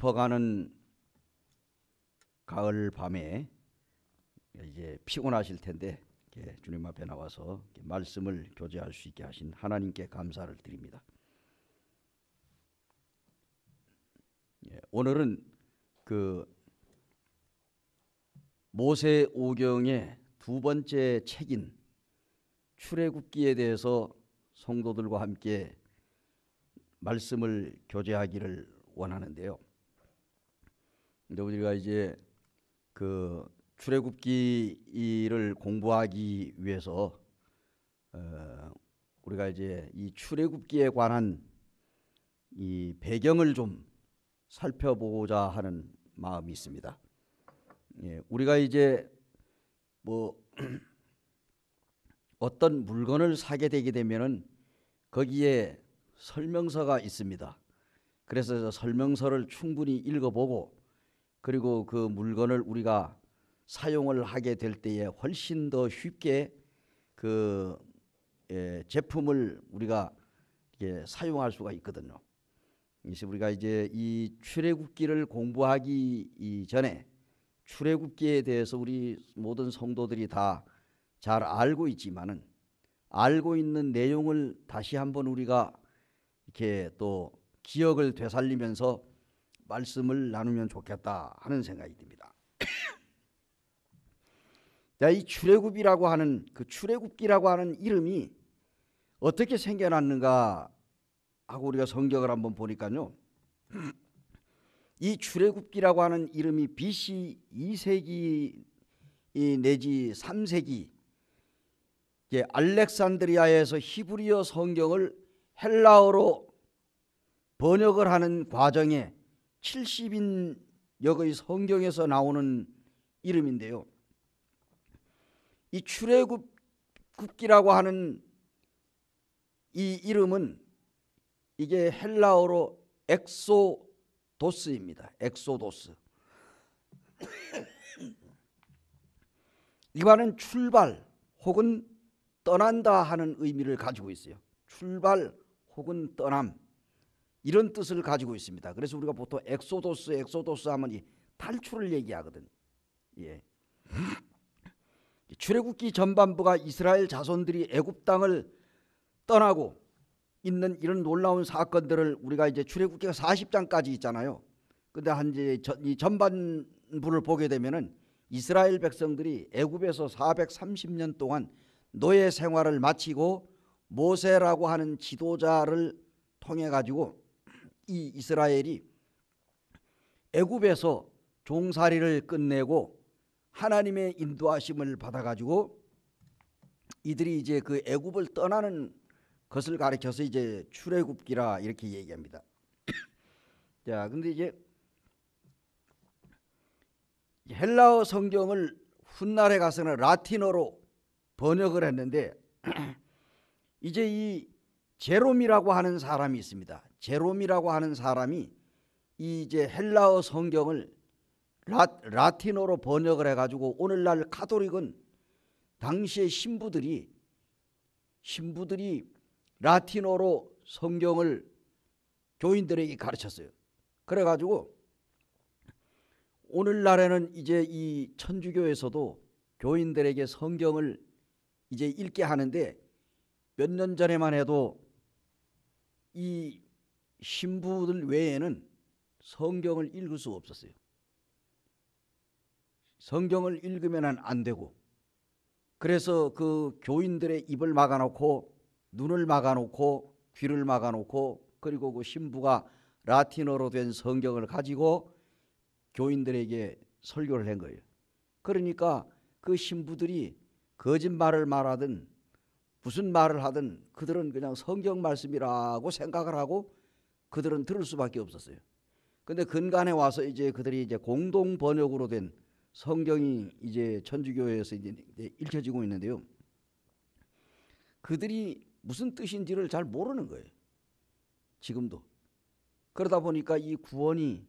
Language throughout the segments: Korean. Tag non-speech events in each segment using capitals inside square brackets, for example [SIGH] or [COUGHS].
깊어가는 가을 밤에 이제 피곤하실 텐데 주님 앞에 나와서 말씀을 교제할 수 있게 하신 하나님께 감사를 드립니다. 예, 오늘은 그 모세 오경의 두 번째 책인 출애굽기에 대해서 성도들과 함께 말씀을 교제하기를 원하는데요. 근데 우리가 이제 그 출애굽기를 공부하기 위해서 어, 우리가 이제 이 출애굽기에 관한 이 배경을 좀 살펴보고자 하는 마음이 있습니다. 예, 우리가 이제 뭐 [CLEARS THROAT] 어떤 물건을 사게 되게 되면은 거기에 설명서가 있습니다. 그래서 설명서를 충분히 읽어보고 그리고 그 물건을 우리가 사용을 하게 될 때에 훨씬 더 쉽게 그 예, 제품을 우리가 예, 사용할 수가 있거든요. 이제 우리가 이제 이 출애굽기를 공부하기 전에 출애굽기에 대해서 우리 모든 성도들이 다 잘 알고 있지만은 알고 있는 내용을 다시 한번 우리가 이렇게 또 기억을 되살리면서 말씀을 나누면 좋겠다 하는 생각이 듭니다. [COUGHS] 이 출애굽이라고 하는 그 출애굽기라고 하는 이름이 어떻게 생겨났는가 하고 우리가 성경을 한번 보니까요. [COUGHS] 이 출애굽기라고 하는 이름이 BC 2세기 내지 3세기 예, 알렉산드리아에서 히브리어 성경을 헬라어로 번역을 하는 과정에 70인 역의 성경에서 나오는 이름인데요. 이 출애굽기라고 하는 이 이름은 이게 헬라어로 엑소도스입니다. 엑소도스. [COUGHS] 이 말은 출발 혹은 떠난다 하는 의미를 가지고 있어요. 출발 혹은 떠남. 이런 뜻을 가지고 있습니다. 그래서 우리가 보통 엑소도스 엑소도스 하면 이 탈출을 얘기하거든. 예. [LAUGHS] 출애굽기 전반부가 이스라엘 자손들이 애굽 땅을 떠나고 있는 이런 놀라운 사건들을 우리가 이제 출애굽기가 40장까지 있잖아요. 근데 한 이제 이 전반부를 보게 되면은 이스라엘 백성들이 애굽에서 430년 동안 노예 생활을 마치고 모세라고 하는 지도자를 통해 가지고 이 이스라엘이 애굽에서 종살이를 끝내고 하나님의 인도하심을 받아가지고 이들이 이제 그 애굽을 떠나는 것을 가리켜서 이제 출애굽기라 이렇게 얘기합니다. [COUGHS] 자, 근데 이제 헬라어 성경을 훗날에 가서는 라틴어로 번역을 했는데 [COUGHS] 이제 이 제롬이라고 하는 사람이 있습니다. 제롬이라고 하는 사람이 이제 헬라어 성경을 라, 틴어로 번역을 해가지고 오늘날 카톨릭은 당시의 신부들이 신부들이 라틴어로 성경을 교인들에게 가르쳤어요. 그래가지고 오늘날에는 이제 이 천주교에서도 교인들에게 성경을 이제 읽게 하는데 몇 년 전에만 해도 이 신부들 외에는 성경을 읽을 수 없었어요. 성경을 읽으면 안 되고 그래서 그 교인들의 입을 막아놓고 눈을 막아놓고 귀를 막아놓고 그리고 그 신부가 라틴어로 된 성경을 가지고 교인들에게 설교를 한 거예요. 그러니까 그 신부들이 거짓말을 말하든 무슨 말을 하든 그들은 그냥 성경 말씀이라고 생각을 하고 그들은 들을 수밖에 없었어요. 근데 근간에 와서 이제 그들이 이제 공동 번역으로 된 성경이 이제 천주교에서 이제 읽혀지고 있는데요. 그들이 무슨 뜻인지를 잘 모르는 거예요. 지금도. 그러다 보니까 이 구원이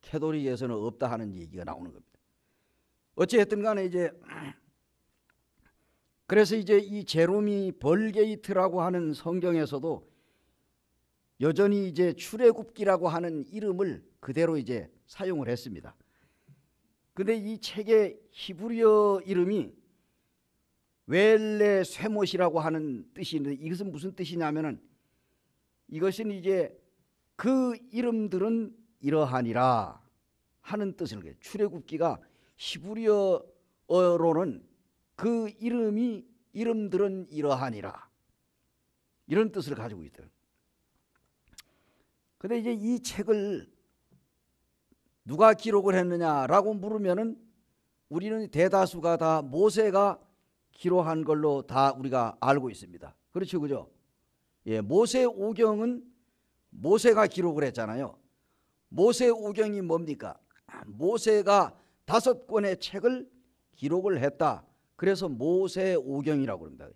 캐도리에서는 없다 하는 얘기가 나오는 겁니다. 어찌했든 간에 이제 그래서 이제 이 제롬이 벌게이트라고 하는 성경에서도 여전히 이제 출애굽기라고 하는 이름을 그대로 이제 사용을 했습니다. 근데 이 책의 히브리어 이름이 웰레 쇠못이라고 하는 뜻이 있는데 이것은 무슨 뜻이냐면은 이것은 이제 그 이름들은 이러하니라 하는 뜻을 출애굽기가 히브리어로는 그 이름이 이름들은 이러하니라 이런 뜻을 가지고 있더요 근데 이제 이 책을 누가 기록을 했느냐라고 물으면은 우리는 대다수가 다 모세가 기록한 걸로 다 우리가 알고 있습니다. 그렇죠, 그죠? 예, 모세 오경은 모세가 기록을 했잖아요. 모세 오경이 뭡니까? 모세가 다섯 권의 책을 기록을 했다. 그래서 모세 오경이라고 합니다.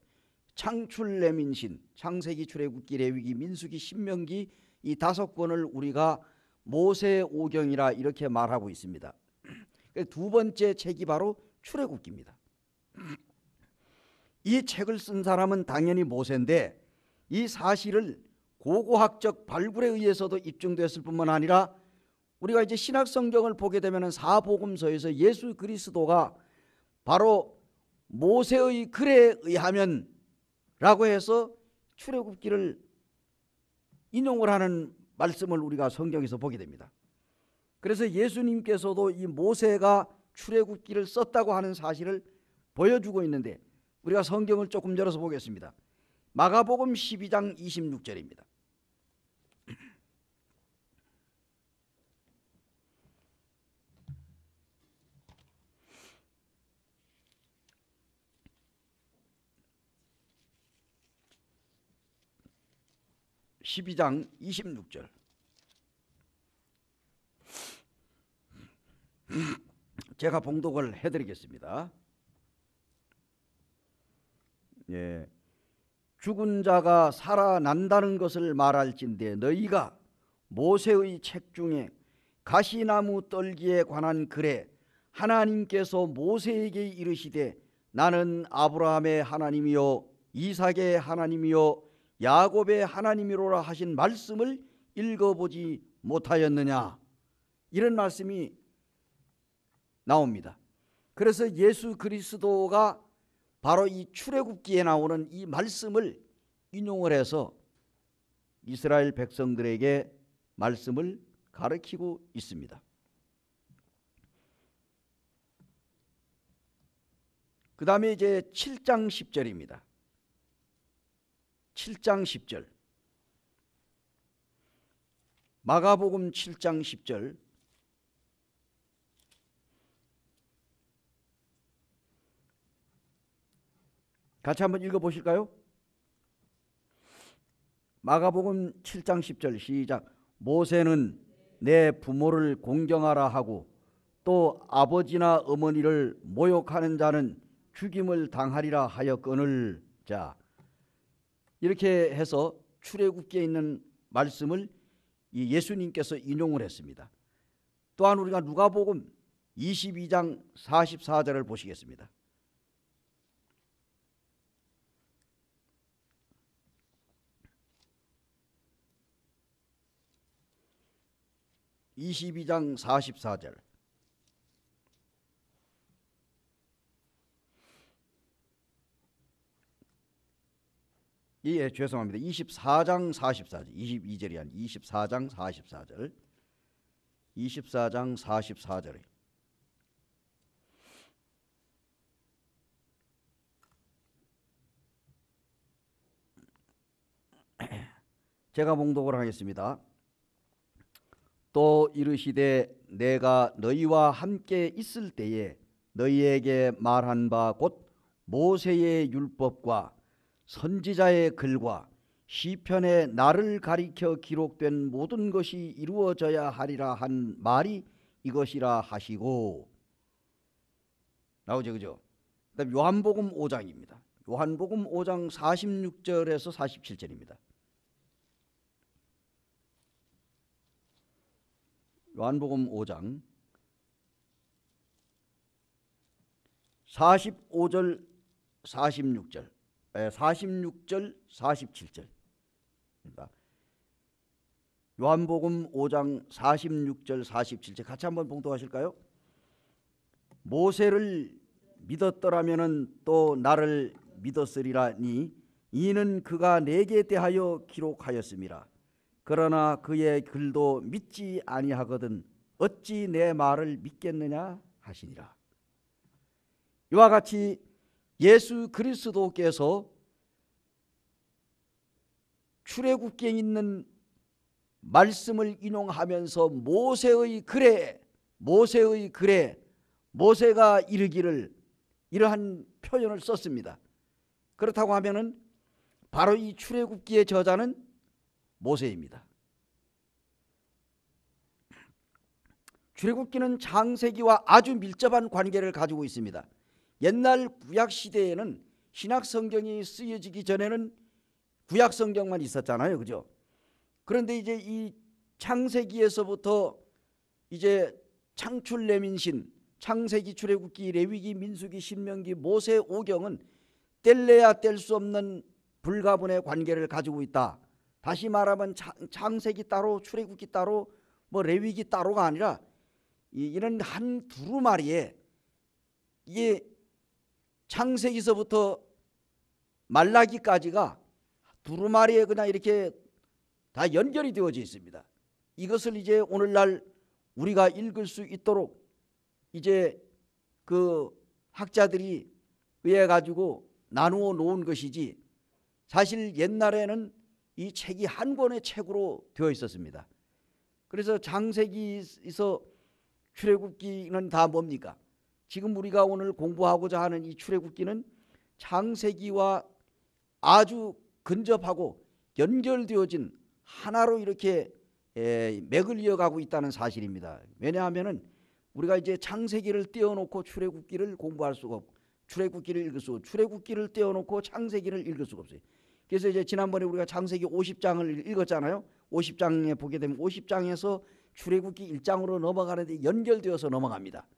창출 내민신, 창세기 출애굽기 레위기 민수기 신명기 이 다섯 권을 우리가 모세오경이라 이렇게 말하고 있습니다. 두 번째 책이 바로 출애굽기입니다. 이 책을 쓴 사람은 당연히 모세인데 이 사실을 고고학적 발굴에 의해서도 입증됐을 뿐만 아니라 우리가 이제 신학 성경을 보게 되면 사복음서에서 예수 그리스도가 바로 모세의 글에 의하면라고 해서 출애굽기를 인용을 하는 말씀을 우리가 성경에서 보게 됩니다. 그래서 예수님께서도 이 모세가 출애굽기를 썼다고 하는 사실을 보여주고 있는데 우리가 성경을 조금 열어서 보겠습니다. 마가복음 12장 26절입니다. 12장 26절. 제가 봉독을 해드리겠습니다. 예, 죽은 자가 살아난다는 것을 말할진대 너희가 모세의 책 중에 가시나무 떨기에 관한 글에 하나님께서 모세에게 이르시되 나는 아브라함의 하나님이요 이삭의 하나님이요 야곱의 하나님이로라 하신 말씀을 읽어보지 못하였느냐 이런 말씀이 나옵니다. 그래서 예수 그리스도가 바로 이 출애굽기에 나오는 이 말씀을 인용을 해서 이스라엘 백성들에게 말씀을 가르치고 있습니다. 그 다음에 이제 7장 10절입니다. 7장 10절 마가복음 7장 10절 같이 한번 읽어 보실까요? 마가복음 7장 10절 시작 모세는 내 부모를 공경하라 하고 또 아버지나 어머니를 모욕하는 자는 죽임을 당하리라 하였거늘 자 이렇게 해서 출애굽기에 있는 말씀을 예수님께서 인용을 했습니다. 또한 우리가 누가복음 22장 44절을 보시겠습니다. (22장 44절) 예, 죄송합니다. 24장 44절. 22절이 아 24장 44절. 24장 4 4절 제가 봉독을 하겠습니다. 또 이르시되 내가 너희와 함께 있을 때에 너희에게 말한 바 곧 모세의 율법과 선지자의 글과 시편의 나를 가리켜 기록된 모든 것이 이루어져야 하리라 한 말이 이것이라 하시고 나오죠 그죠? 그다음 요한복음 5장입니다. 요한복음 5장 46절에서 47절입니다. 요한복음 5장 45절 46절 46절 예, 47절입니다. 요한복음 5장 46절 47절 같이 한번 봉독하실까요? 모세를 믿었더라면은 또 나를 믿었으리라니 이는 그가 내게 대하여 기록하였습니다. 그러나 그의 글도 믿지 아니하거든 어찌 내 말을 믿겠느냐 하시니라. 이와 같이 예수 그리스도께서 출애굽기에 있는 말씀을 인용하면서 모세의 글에 모세의 글에 모세가 이르기를 이러한 표현을 썼습니다. 그렇다고 하면은 바로 이 출애굽기의 저자는 모세입니다. 출애굽기는 장세기와 아주 밀접한 관계를 가지고 있습니다. 옛날 구약 시대에는 신약 성경이 쓰여지기 전에는 구약 성경만 있었잖아요. 그죠? 그런데 이제 이 창세기에서부터 이제 창출 레민신 창세기 출애굽기 레위기 민수기 신명기 모세 오경은 뗄래야 뗄 수 없는 불가분의 관계를 가지고 있다. 다시 말하면 창세기 따로 출애굽기 따로 뭐 레위기 따로가 아니라 이, 이런 한 두루마리에 이게 창세기서부터 말라기까지가 두루마리에 그냥 이렇게 다 연결이 되어져 있습니다. 이것을 이제 오늘날 우리가 읽을 수 있도록 이제 그 학자들이 의해 가지고 나누어 놓은 것이지 사실 옛날에는 이 책이 한 권의 책으로 되어 있었습니다. 그래서 장세기에서 출애굽기는 다 뭡니까? 지금 우리가 오늘 공부하고자 하는 이 출애굽기는 창세기와 아주 근접하고 연결되어진 하나로 이렇게 에, 예, 맥을 이어가고 있다는 사실입니다. 왜냐하면 우리가 이제 창세기를 떼어놓고 출애굽기를 공부할 수가 없고 출애굽기를 읽을 수 없고 출애굽기를 떼어놓고 창세기를 읽을 수가 없어요. 그래서 이제 지난번에 우리가 창세기 50장을 읽었잖아요. 50장에 보게 되면 50장에서 출애굽기 1장으로 넘어가는데 연결되어서 넘어갑니다.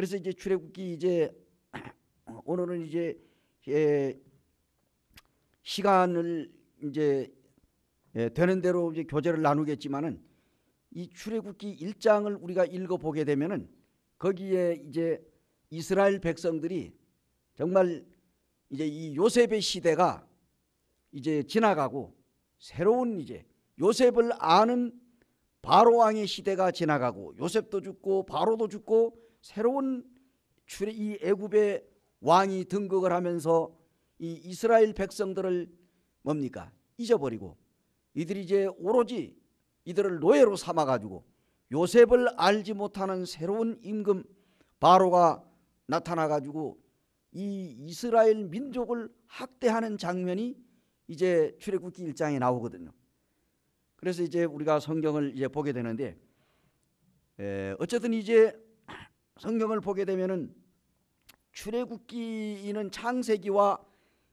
그래서 이제 출애굽기 이제 [CLEARS THROAT] 오늘은 이제 예, 시간을 이제 예, 되는 대로 이제 교재를 나누겠지만은 이 출애굽기 1장을 우리가 읽어 보게 되면은 거기에 이제 이스라엘 백성들이 정말 이제 이 요셉의 시대가 이제 지나가고 새로운 이제 요셉을 아는 바로 왕의 시대가 지나가고 요셉도 죽고 바로도 죽고 새로운 출애 이 애굽의 왕이 등극을 하면서 이 이스라엘 백성들을 뭡니까 잊어버리고 이들이 이제 오로지 이들을 노예로 삼아 가지고 요셉을 알지 못하는 새로운 임금 바로가 나타나 가지고 이 이스라엘 민족을 학대하는 장면이 이제 출애굽기 1장에 나오거든요. 그래서 이제 우리가 성경을 이제 보게 되는데 어쨌든 이제 성경을 보게 되면은 출애굽기는 창세기와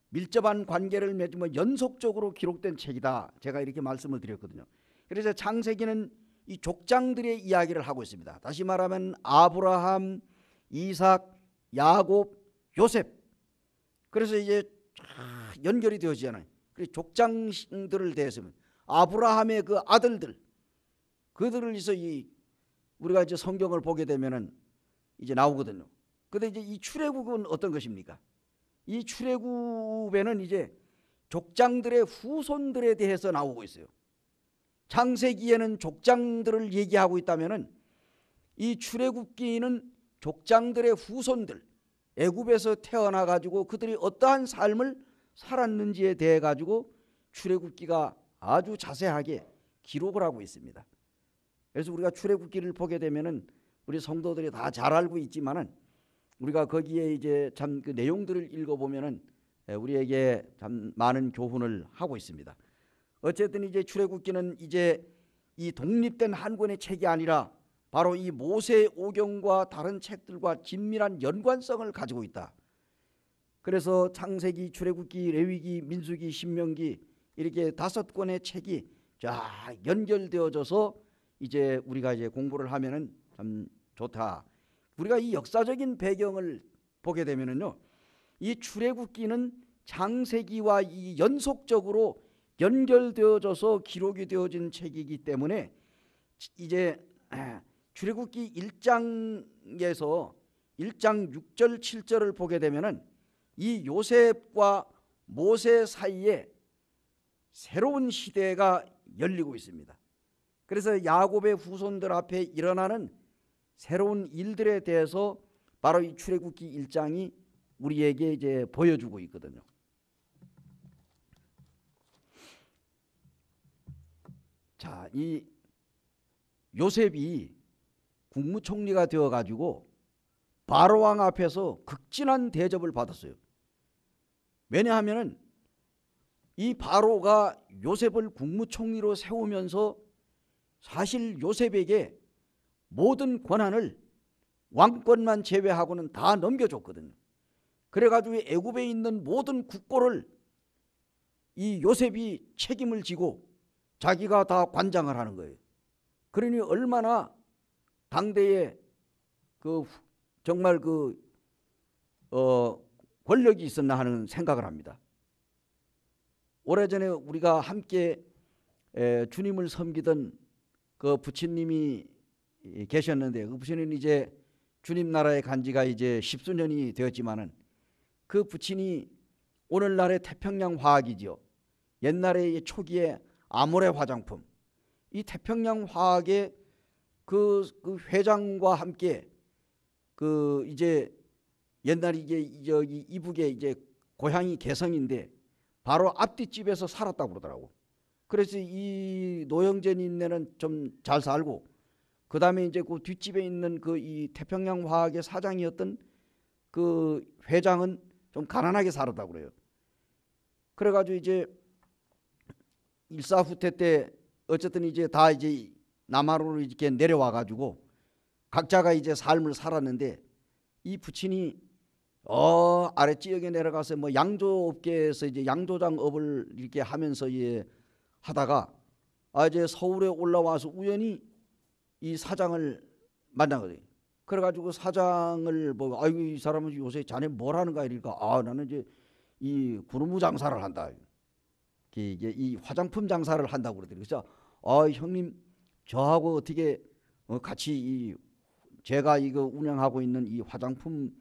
밀접한 관계를 맺으며 연속적으로 기록된 책이다. 제가 이렇게 말씀을 드렸거든요. 그래서 창세기는 이 족장들의 이야기를 하고 있습니다. 다시 말하면 아브라함, 이삭, 야곱, 요셉. 그래서 이제 연결이 되어지잖아요. 그래서 족장들을 대해서 아브라함의 그 아들들 그들을 위해서 이 우리가 이제 성경을 보게 되면은 이제 나오거든요. 근데 이제 이 출애굽은 어떤 것입니까? 이 출애굽에는 이제 족장들의 후손들에 대해서 나오고 있어요. 창세기에는 족장들을 얘기하고 있다면은 이 출애굽기는 족장들의 후손들 애굽에서 태어나 가지고 그들이 어떠한 삶을 살았는지에 대해 가지고 출애굽기가 아주 자세하게 기록을 하고 있습니다. 그래서 우리가 출애굽기를 보게 되면은 우리 성도들이 다 잘 알고 있지만은 우리가 거기에 이제 참 그 내용들을 읽어보면은 예, 우리에게 참 많은 교훈을 하고 있습니다. 어쨌든 이제 출애굽기는 이제 이 독립된 한 권의 책이 아니라 바로 이 모세 오경과 다른 책들과 긴밀한 연관성을 가지고 있다. 그래서 창세기, 출애굽기, 레위기, 민수기, 신명기 이렇게 다섯 권의 책이 쫙 연결되어져서 이제 우리가 이제 공부를 하면은 참 좋다. 우리가 이 역사적인 배경을 보게 되면은요. 이 출애굽기는 장세기와 이 연속적으로 연결되어져서 기록이 되어진 책이기 때문에 이제 출애굽기 1장에서 1장 6절 7절을 보게 되면은 이 요셉과 모세 사이에 새로운 시대가 열리고 있습니다. 그래서 야곱의 후손들 앞에 일어나는 새로운 일들에 대해서 바로 이 출애굽기 1장이 우리에게 이제 보여주고 있거든요. 자, 이 요셉이 국무총리가 되어 가지고 바로 왕 앞에서 극진한 대접을 받았어요. 왜냐하면은 이 바로가 요셉을 국무총리로 세우면서 사실 요셉에게 모든 권한을 왕권만 제외하고는 다 넘겨줬거든요. 그래가지고 애굽에 있는 모든 국고를 이 요셉이 책임을 지고 자기가 다 관장을 하는 거예요. 그러니 얼마나 당대에 그 정말 그 어, 권력이 있었나 하는 생각을 합니다. 오래전에 우리가 함께 주님을 섬기던 그 부친님이 계셨는데 부처님 이제 주님 나라에 간 지가 이제 십수년이 되었지만은 그 부친이 오늘날의 태평양 화학이죠 옛날에 초기에 아모레 화장품 이 태평양 화학의 그, 그 회장과 함께 그 이제 옛날 이게 저기 이북에 이제 고향이 개성인데 바로 앞뒤집에서 살았다고 그러더라고. 그래서 이 노영재님네는 좀 잘 살고 그 다음에 이제 그 뒷집에 있는 그 이 태평양 화학의 사장이었던 그 회장은 좀 가난하게 살았다 그래요. 그래가지고 이제 일사후퇴 때 어쨌든 이제 다 이제 남하로 이렇게 내려와가지고 각자가 이제 삶을 살았는데 이 부친이 어 아래 지역에 내려가서 뭐 양조업계에서 이제 양조장업을 이렇게 하면서 예 하다가 아 이제 서울에 올라와서 우연히 이 사장을 만나거든요. 그래가지고 사장을 보고 아이고 이 사람은 요새 자네 뭘 하는가 이러니까 아 나는 이제 이 군무 장사를 한다. 이게 이 화장품 장사를 한다고 그러더니 그래서 아 형님 저하고 어떻게 어, 같이 이 제가 이거 운영하고 있는 이 화장품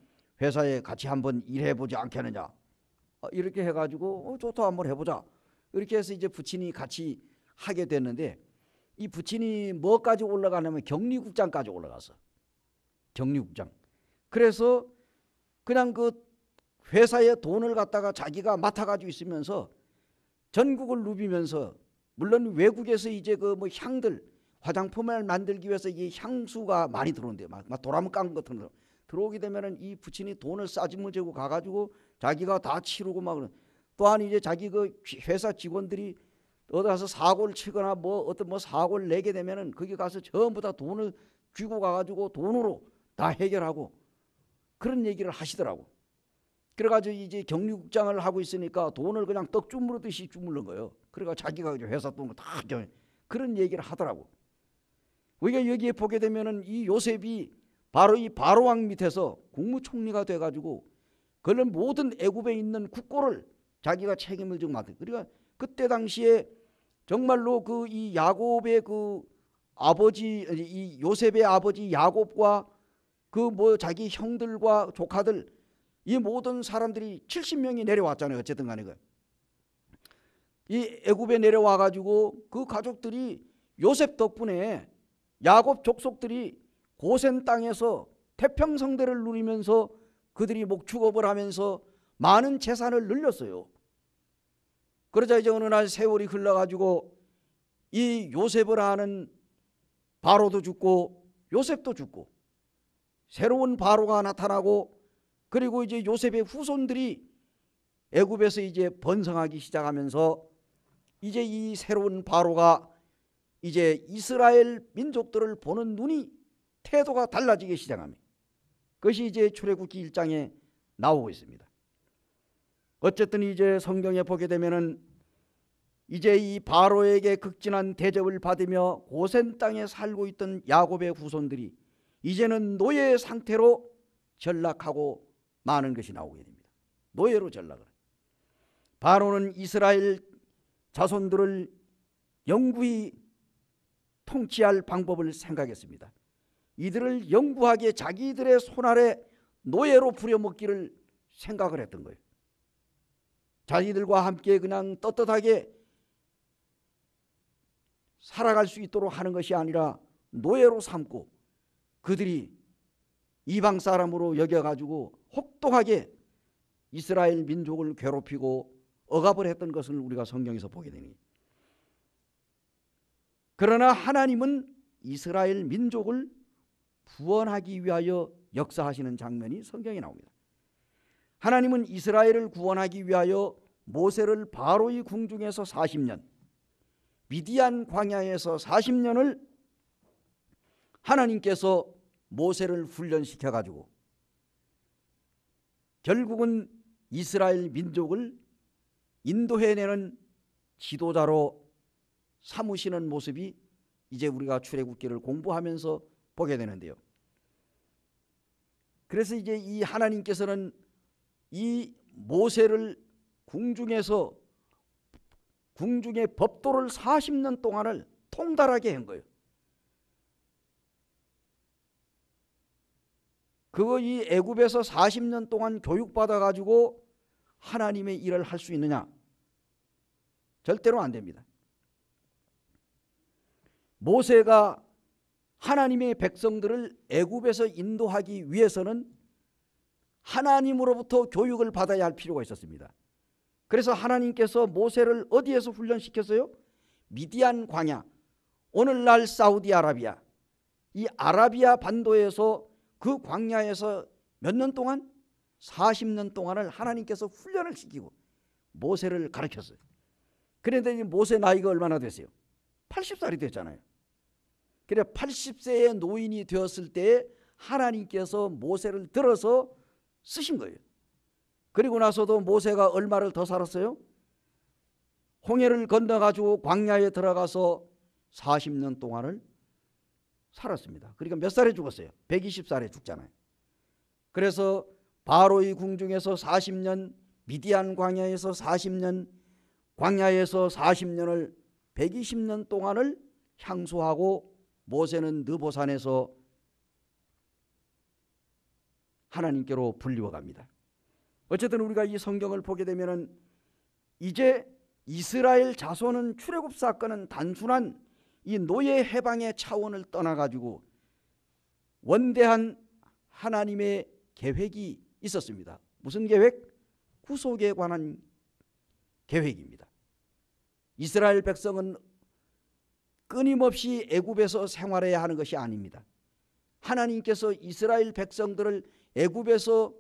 회사에 같이 한번 일해 보지 않겠느냐 어, 이렇게 해가지고 어, 좋다 한번 해보자 이렇게 해서 이제 부친이 같이 하게 됐는데 이 부친이 뭐까지 올라가냐면 격리국장까지 올라가서 격리국장. 그래서 그냥 그 회사에 돈을 갖다가 자기가 맡아가지고 있으면서 전국을 누비면서 물론 외국에서 이제 그 뭐 향들 화장품을 만들기 위해서 이 향수가 많이 들어온대요. 막, 막 도라무 깡 같은 거 들어오게 되면은 이 부친이 돈을 싸지물재고 가가지고 자기가 다 치르고 막 그런. 또한 이제 자기 그 회사 직원들이 어디 가서 사고를 치거나 뭐 어떤 뭐 사고를 내게 되면은 거기 가서 전부 다 돈을 쥐고 가가지고 돈으로 다 해결하고 그런 얘기를 하시더라고. 그래가지고 이제 경리국장을 하고 있으니까 돈을 그냥 떡 주무르듯이 주물른 거예요. 그래가 자기가 회사 돈을 다 그런 얘기를 하더라고. 우리가 그러니까 여기에 보게 되면은 이 요셉이 바로 이 바로왕 밑에서 국무총리가 돼가지고 그런 모든 애굽에 있는 국고를 자기가 책임을 좀 맡은. 그러니까 그때 당시에 정말로 그 이 야곱의 그 아버지 이 요셉의 아버지 야곱과 그 뭐 자기 형들과 조카들 이 모든 사람들이 70명이 내려왔잖아요. 어쨌든 간에 그이 애굽에 내려와 가지고 그 가족들이 요셉 덕분에 야곱 족속들이 고센 땅에서 태평성대를 누리면서 그들이 목축업을 하면서 많은 재산을 늘렸어요. 그러자 이제 어느 날 세월이 흘러가지고 이 요셉을 아는 바로도 죽고 요셉도 죽고 새로운 바로가 나타나고 그리고 이제 요셉의 후손들이 애굽에서 이제 번성하기 시작하면서 이제 이 새로운 바로가 이제 이스라엘 민족들을 보는 눈이 태도가 달라지기 시작합니다. 그것이 이제 출애굽기 1장에 나오고 있습니다. 어쨌든 이제 성경에 보게 되면은 이제 이 바로에게 극진한 대접을 받으며 고센 땅에 살고 있던 야곱의 후손들이 이제는 노예 상태로 전락하고 많은 것이 나오게 됩니다. 노예로 전락을. 바로는 이스라엘 자손들을 영구히 통치할 방법을 생각했습니다. 이들을 영구하게 자기들의 손아래 노예로 부려먹기를 생각을 했던 거예요. 자기들과 함께 그냥 떳떳하게 살아갈 수 있도록 하는 것이 아니라 노예로 삼고 그들이 이방 사람으로 여겨가지고 혹독하게 이스라엘 민족을 괴롭히고 억압을 했던 것을 우리가 성경에서 보게 되니 그러나 하나님은 이스라엘 민족을 구원하기 위하여 역사하시는 장면이 성경에 나옵니다. 하나님은 이스라엘을 구원하기 위하여 모세를 바로의 궁중에서 40년 미디안 광야에서 40년을 하나님께서 모세를 훈련시켜 가지고 결국은 이스라엘 민족을 인도해내는 지도자로 삼으시는 모습이 이제 우리가 출애굽기를 공부하면서 보게 되는데요. 그래서 이제 이 하나님께서는 이 모세를 궁중에서 궁중의 법도를 40년 동안을 통달하게 한 거예요. 그거 이 애굽에서 40년 동안 교육받아 가지고 하나님의 일을 할 수 있느냐? 절대로 안 됩니다. 모세가 하나님의 백성들을 애굽에서 인도하기 위해서는 하나님으로부터 교육을 받아야 할 필요가 있었습니다. 그래서 하나님께서 모세를 어디에서 훈련시켰어요? 미디안 광야, 오늘날 사우디아라비아, 이 아라비아 반도에서 그 광야에서 몇 년 동안? 40년 동안을 하나님께서 훈련을 시키고 모세를 가르쳤어요. 그런데 모세 나이가 얼마나 되세요? 80살이 되잖아요 그래 80세의 노인이 되었을 때 하나님께서 모세를 들어서 쓰신 거예요. 그리고 나서도 모세가 얼마를 더 살았어요? 홍해를 건너가지고 광야에 들어가서 40년 동안을 살았습니다. 그러니까 몇 살에 죽었어요? 120살에 죽잖아요. 그래서 바로이 궁중에서 40년, 미디안 광야에서 40년, 광야에서 40년을 120년 동안을 향수하고 모세는 느보산에서 하나님께로 불리워 갑니다. 어쨌든 우리가 이 성경을 보게 되면은 이제 이스라엘 자손은 출애굽 사건은 단순한 이 노예 해방의 차원을 떠나 가지고 원대한 하나님의 계획이 있었습니다. 무슨 계획? 구속에 관한 계획입니다. 이스라엘 백성은 끊임없이 애굽에서 생활해야 하는 것이 아닙니다. 하나님께서 이스라엘 백성들을 애굽에서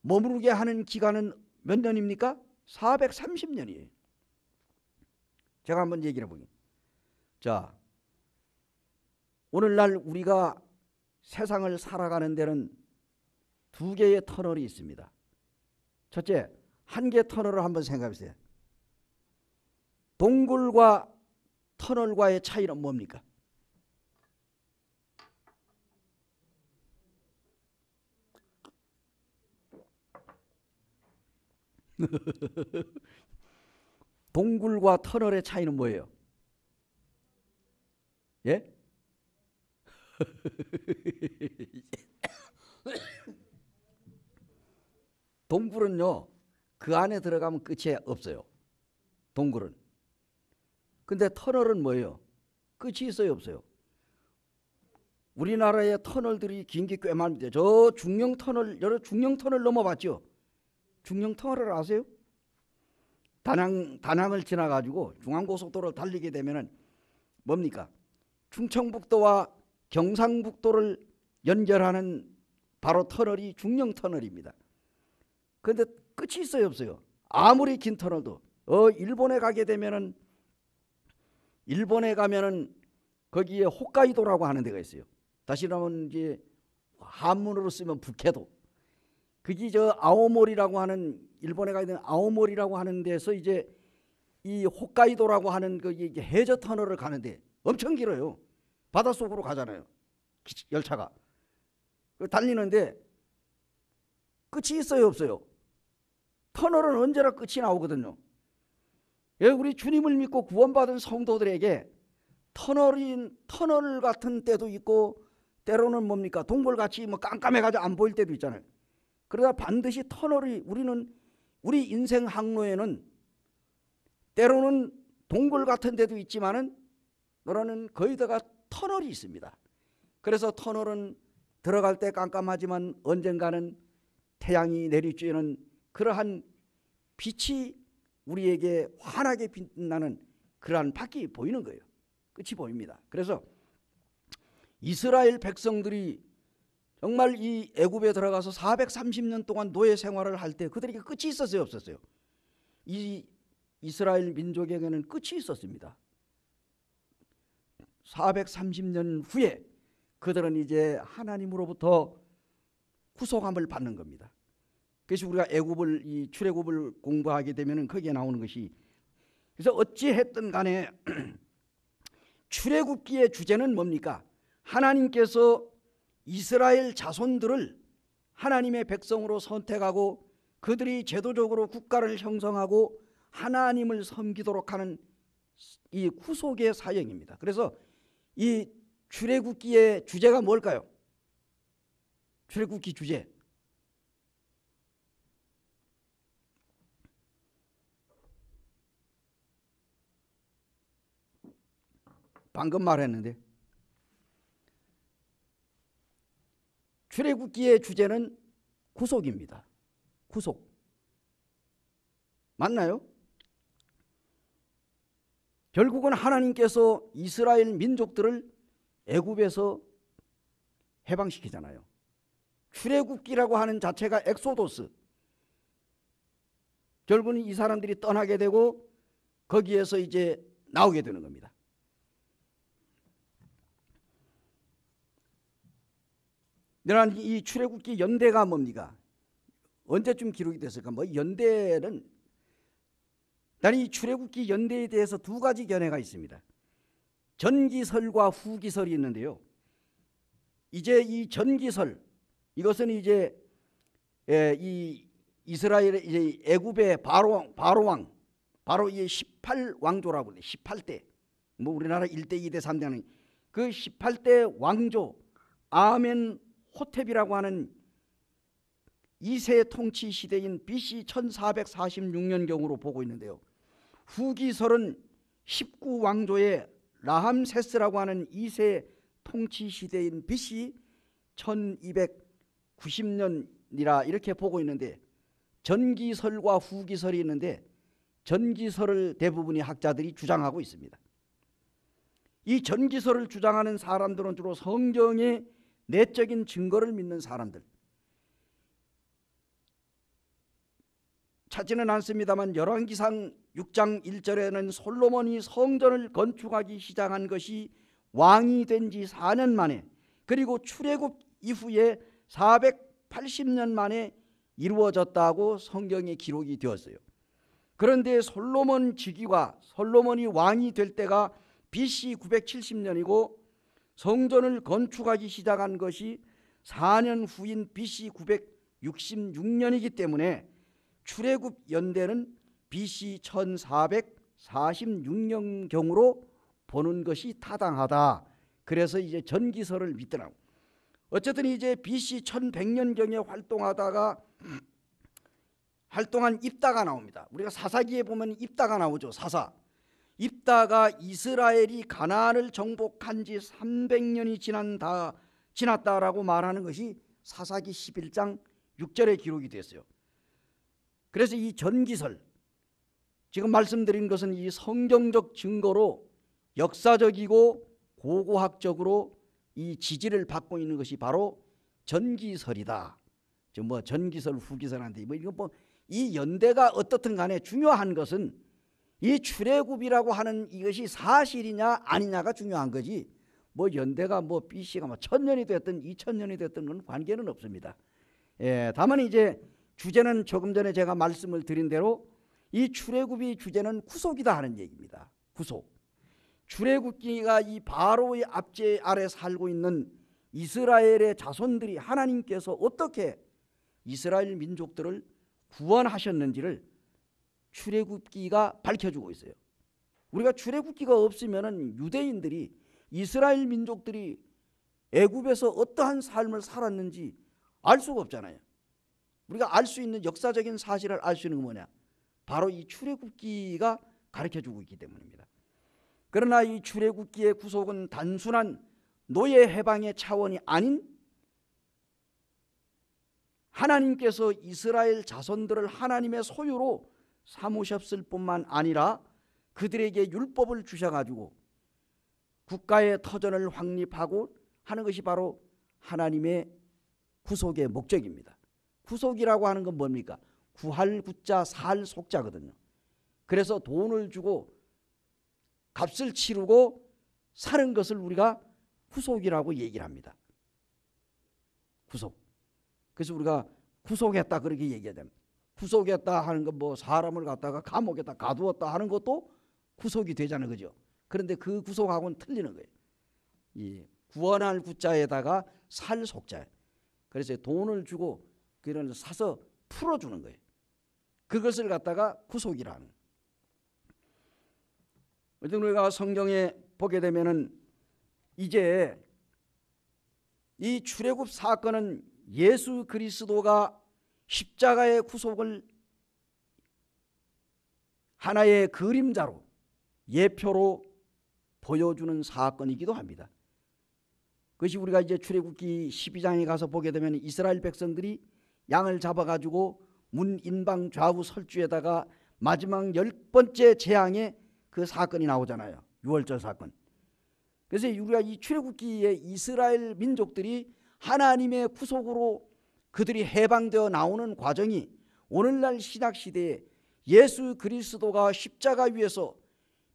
머무르게 하는 기간은 몇 년입니까? 430년이에요. 제가 한번 얘기를 해보니 자, 오늘날 우리가 세상을 살아가는 데는 두 개의 터널이 있습니다. 첫째, 한 개 터널을 한번 생각해 보세요. 동굴과 터널과의 차이는 뭡니까? [LAUGHS] 동굴과 터널의 차이는 뭐예요? 예? [LAUGHS] 동굴은요 그 안에 들어가면 끝이 없어요 동굴은 근데 터널은 뭐예요 끝이 있어요 없어요 우리나라의 터널들이 긴 게 꽤 많은데 저 중령 터널 여러 중령 터널 넘어봤죠 중령 터널을 아세요? 단양 단양을 지나 가지고 중앙고속도로를 달리게 되면은 뭡니까? 충청북도와 경상북도를 연결하는 바로 터널이 중령 터널입니다. 그런데 끝이 있어요 없어요? 아무리 긴 터널도 어 일본에 가게 되면은 일본에 가면은 거기에 홋카이도라고 하는 데가 있어요. 다시 말하면 이제 한문으로 쓰면 북해도 그게 저 아오모리라고 하는 일본에 가 있는 아오모리라고 하는 데서 이제 이 홋카이도라고 하는 그 이제 해저 터널을 가는데 엄청 길어요. 바닷속으로 가잖아요. 열차가 그 달리는데 끝이 있어요 없어요. 터널은 언제나 끝이 나오거든요. 예, 우리 주님을 믿고 구원받은 성도들에게 터널인 터널 같은 때도 있고 때로는 뭡니까 동굴같이 뭐 깜깜해가지고 안 보일 때도 있잖아요. 그러다 반드시 터널이 우리는 우리 인생 항로에는 때로는 동굴 같은 데도 있지만은 너라는 거의 다가 터널이 있습니다. 그래서 터널은 들어갈 때 깜깜하지만 언젠가는 태양이 내리쬐는 그러한 빛이 우리에게 환하게 빛나는 그러한 밖이 보이는 거예요. 끝이 보입니다. 그래서 이스라엘 백성들이 정말 이 애굽에 들어가서 430년 동안 노예 생활을 할 때 그들에게 끝이 있었어요, 없었어요? 이 이스라엘 민족에게는 끝이 있었습니다. 430년 후에 그들은 이제 하나님으로부터 구속함을 받는 겁니다. 그래서 우리가 애굽을 이 출애굽을 공부하게 되면 거기에 나오는 것이 그래서 어찌했든 간에 [CLEARS THROAT] 출애굽기의 주제는 뭡니까? 하나님께서 이스라엘 자손들을 하나님의 백성으로 선택하고 그들이 제도적으로 국가를 형성하고 하나님을 섬기도록 하는 이 후속의 사형입니다. 그래서 이 출애굽기의 주제가 뭘까요? 출애굽기 주제. 방금 말했는데 출애굽기의 주제는 구속입니다. 구속. 맞나요? 결국은 하나님께서 이스라엘 민족들을 애굽에서 해방시키잖아요. 출애굽기라고 하는 자체가 엑소도스. 결국은 이 사람들이 떠나게 되고 거기에서 이제 나오게 되는 겁니다. 그러이 출애굽기 연대가 뭡니까? 언제쯤 기록이 됐을까? 뭐 연대는 나는 이 출애굽기 연대에 대해서 두 가지 견해가 있습니다. 전기설과 후기설이 있는데요. 이제 이 전기설 이것은 이제 예, 이 이스라엘의 이제 애굽의 바로 바로 왕 바로 이 18왕조라고 그래. 18대. 뭐 우리나라 1대 2대 3대는 그 18대 왕조 아멘 호탭이라고 하는 2세 통치 시대인 BC 1446년경으로 보고 있는데요. 후기설은 19왕조의 라함세스라고 하는 2세 통치 시대인 BC 1290년이라 이렇게 보고 있는데 전기설과 후기설이 있는데 전기설을 대부분의 학자들이 주장하고 있습니다. 이 전기설을 주장하는 사람들은 주로 성경의 내적인 증거를 믿는 사람들 찾지는 않습니다만 열왕기상 6장 1절에는 솔로몬이 성전을 건축하기 시작한 것이 왕이 된 지 4년 만에 그리고 출애굽 이후에 480년 만에 이루어졌다고 성경에 기록이 되었어요. 그런데 솔로몬 즉위가 솔로몬이 왕이 될 때가 BC 970년이고 성전을 건축하기 시작한 것이 4년 후인 BC 966년이기 때문에 출애굽 연대는 BC 1446년경으로 보는 것이 타당하다. 그래서 이제 전기설을 믿더라고. 어쨌든 이제 BC 1100년경에 활동하다가 [CLEARS THROAT] 활동한 입다가 나옵니다. 우리가 사사기에 보면 입다가 나오죠. 사사. 입다가 이스라엘이 가나안을 정복한 지 300년이 지난 다 지났다라고 말하는 것이 사사기 11장 6절에 기록이 됐어요. 그래서 이 전기설 지금 말씀드린 것은 이 성경적 증거로 역사적이고 고고학적으로 이 지지를 받고 있는 것이 바로 전기설이다. 지금 뭐 전기설 후기설한데 뭐 이거 뭐이 연대가 어떻든 간에 중요한 것은 이 출애굽이라고 하는 이것이 사실이냐 아니냐가 중요한 거지 뭐 연대가 뭐 BC가 뭐 천년이 됐든 이천년이 됐든 건 관계는 없습니다. 예, 다만 이제 주제는 조금 전에 제가 말씀을 드린 대로 이 출애굽이 주제는 구속이다 하는 얘기입니다. 구속. 출애굽기가 이 바로의 압제 아래 살고 있는 이스라엘의 자손들이 하나님께서 어떻게 이스라엘 민족들을 구원하셨는지를 출애굽기가 밝혀주고 있어요. 우리가 출애굽기가 없으면은 유대인들이 이스라엘 민족들이 애굽에서 어떠한 삶을 살았는지 알 수가 없잖아요. 우리가 알 수 있는 역사적인 사실을 알 수 있는 건 뭐냐? 바로 이 출애굽기가 가르쳐 주고 있기 때문입니다. 그러나 이 출애굽기의 구속은 단순한 노예 해방의 차원이 아닌 하나님께서 이스라엘 자손들을 하나님의 소유로 사무셨을 뿐만 아니라 그들에게 율법을 주셔가지고 국가의 터전을 확립하고 하는 것이 바로 하나님의 구속의 목적입니다. 구속이라고 하는 건 뭡니까? 구할 구자 살 속자거든요. 그래서 돈을 주고 값을 치르고 사는 것을 우리가 구속이라고 얘기를 합니다. 구속. 그래서 우리가 구속했다 그렇게 얘기해야 됩니다. 구속했다 하는 건뭐 사람을 갖다가 감옥에다 가두었다 하는 것도 구속이 되잖아요. 그죠? 그런데 그 구속하고는 틀리는 거예요. 이 구원할 구자에다가 살 속자. 그래서 돈을 주고 그런 사서 풀어주는 거예요. 그것을 갖다가 구속이라는. 어쨌든 우리가 성경에 보게 되면은 이제 이 출애굽 사건은 예수 그리스도가 십자가의 구속을 하나의 그림자로 예표로 보여주는 사건이기도 합니다. 그것이 우리가 이제 출애굽기 12장에 가서 보게 되면 이스라엘 백성들이 양을 잡아가지고 문 인방 좌우 설주에다가 마지막 열 번째 재앙에 그 사건이 나오잖아요. 유월절 사건. 그래서 우리가 이 출애굽기에 이스라엘 민족들이 하나님의 구속으로 그들이 해방되어 나오는 과정이 오늘날 신학 시대에 예수 그리스도가 십자가 위에서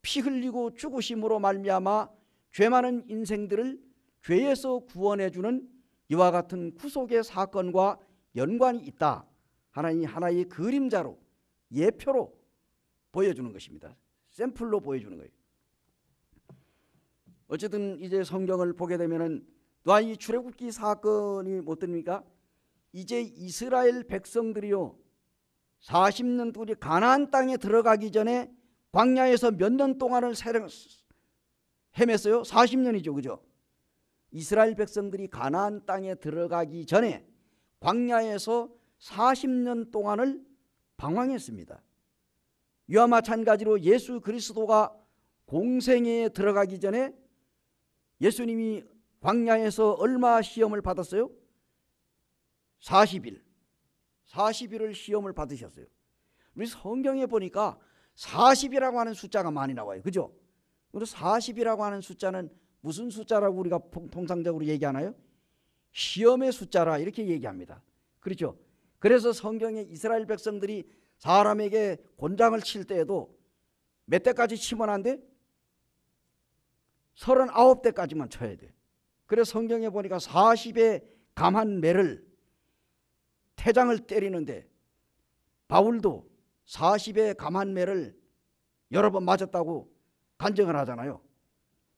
피 흘리고 죽으심으로 말미암아 죄 많은 인생들을 죄에서 구원해 주는 이와 같은 구속의 사건과 연관이 있다. 하나님 하나의 그림자로 예표로 보여주는 것입니다. 샘플로 보여주는 거예요. 어쨌든 이제 성경을 보게 되면은 또아이 출애굽기 사건이 못 됩니까? 이제 이스라엘 백성들이요 40년 동안 가나안 땅에 들어가기 전에 광야에서 몇 년 동안을 헤맸어요? 40년이죠. 그죠? 이스라엘 백성들이 가나안 땅에 들어가기 전에 광야에서 40년 동안을 방황했습니다. 이와 마찬가지로 예수 그리스도가 공생에 들어가기 전에 예수님이 광야에서 얼마 시험을 받았어요? 40일 40일을 시험을 받으셨어요. 우리 성경에 보니까 40이라고 하는 숫자가 많이 나와요. 그죠? 그래서 40이라고 하는 숫자는 무슨 숫자라고 우리가 통상적으로 얘기하나요? 시험의 숫자라 이렇게 얘기합니다. 그렇죠? 그래서 성경에 이스라엘 백성들이 사람에게 곤장을 칠 때에도 몇 대까지 치면 안 돼? 39대까지만 쳐야 돼. 그래서 성경에 보니까 40의 감한 매를 태장을 때리는데 바울도 40의 가만매를 여러 번 맞았다고 간증을 하잖아요.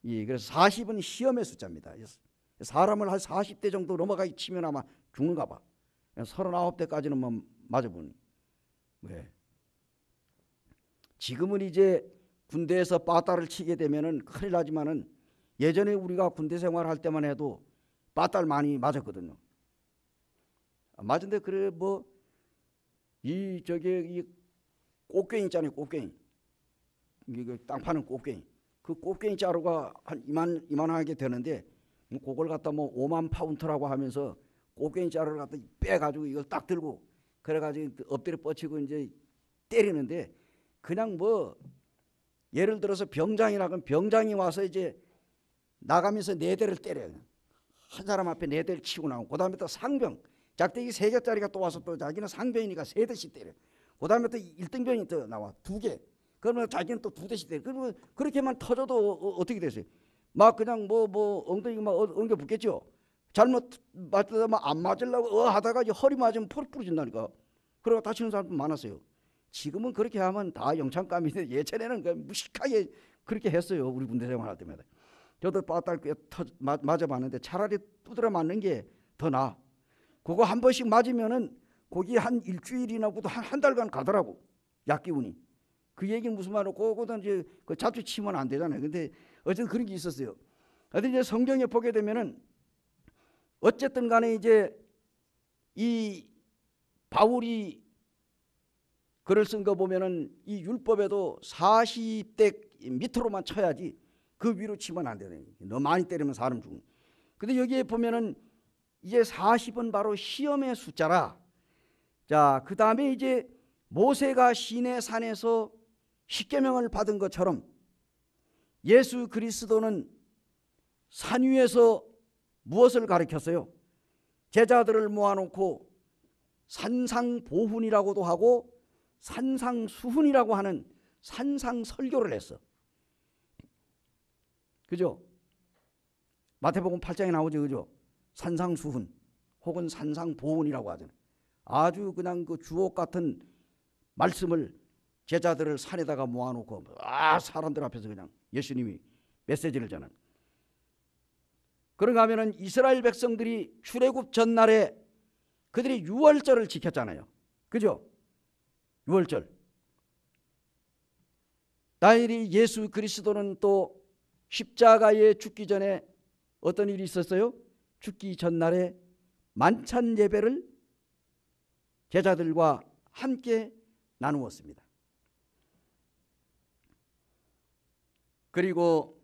예, 그래서 40은 시험의 숫자입니다. 사람을 한 40대 정도 넘어가기 치면 아마 죽는가 봐. 39대까지는 뭐 맞아보니. 네. 예. 지금은 이제 군대에서 빠따를 치게 되면 큰일 나지만 예전에 우리가 군대 생활할 때만 해도 빠따를 많이 맞았거든요. 맞은데 그래 뭐 이 저기 이 꽃게임 있잖아요 꽃게임 이거 그 땅 파는 꽃게임 그 꽃게임 자루가 한 이만 이만하게 되는데 뭐 그걸 갖다 뭐 5만 파운트라고 하면서 꽃게임 자루를 갖다 빼가지고 이걸 딱 들고 그래가지고 그 엎드려 뻗치고 이제 때리는데 그냥 뭐 예를 들어서 병장이라 그러면 병장이 와서 이제 나가면서 네 대를 때려요. 한 사람 앞에 네 대를 치고 나오고 그다음에 또 상병 작대기 세 개짜리가 또 와서 또 자기는 상병이니까 세 대씩 때려. 그 다음에 또 1등병이 또 나와. 두 개. 그러면 자기는 또 두 대씩 때려. 그러면 그렇게만 터져도 어, 어 떻게 됐어요? 막 그냥 뭐, 뭐, 엉덩이 막 어, 엉겨 붙겠죠? 잘못 맞다막안 맞으려고 어 하다가 허리 맞으면 펄 부러진다니까. 그러고 다치는 사람도 많았어요. 지금은 그렇게 하면 다 영창감인데 예전에는 무식하게 그렇게 했어요. 우리 군대 생활할 때마다. 저도 빠딸 따 맞아 봤는데 차라리 두드려 맞는 게 더 나아. 그거 한 번씩 맞으면은 거기 한 일주일이나 보다 한, 한 달간 가더라고. 약 기운이. 그 얘기 무슨 말로 그거는 이제 그 잡지 치면 안 되잖아요. 근데 어쨌든 그런 게 있었어요. 하여 이제 성경에 보게 되면은 어쨌든 간에 이제 이 바울이 글을 쓴 거 보면은 이 율법에도 40대 밑으로만 쳐야지 그 위로 치면 안 되네. 너무 많이 때리면 사람 죽는. 근데 여기에 보면은 이제 40은 바로 시험의 숫자라. 자, 그 다음에 이제 모세가 시내 산에서 십계명을 받은 것처럼 예수 그리스도는 산 위에서 무엇을 가르쳤어요? 제자들을 모아놓고 산상보훈이라고도 하고 산상수훈이라고 하는 산상설교를 했어. 그죠? 마태복음 8장에 나오죠. 그죠? 산상수훈 혹은 산상보훈이라고 하잖아요. 아주 그냥 그 주옥 같은 말씀을 제자들을 산에다가 모아놓고 아 사람들 앞에서 그냥 예수님이 메시지를 전합니다. 그런가 하면은 이스라엘 백성들이 출애굽 전날에 그들이 유월절을 지켰잖아요. 그죠? 유월절. 나일이 예수 그리스도는 또 십자가에 죽기 전에 어떤 일이 있었어요? 죽기 전날에 만찬 예배를 제자들과 함께 나누었습니다. 그리고